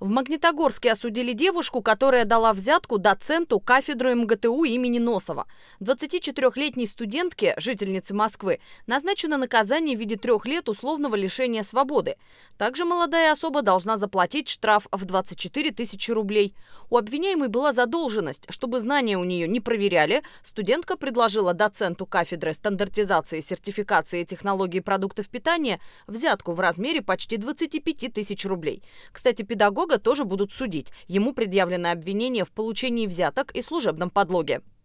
В Магнитогорске осудили девушку, которая дала взятку доценту кафедры МГТУ имени Носова. 24-летней студентке, жительнице Москвы, назначено наказание в виде трех лет условного лишения свободы. Также молодая особа должна заплатить штраф в 24 тысячи рублей. У обвиняемой была задолженность. Чтобы знания у нее не проверяли, студентка предложила доценту кафедры стандартизации, сертификации и технологии продуктов питания взятку в размере почти 25 тысяч рублей. Кстати, педагог Друга тоже будут судить. Ему предъявлено обвинение в получении взяток и служебном подлоге.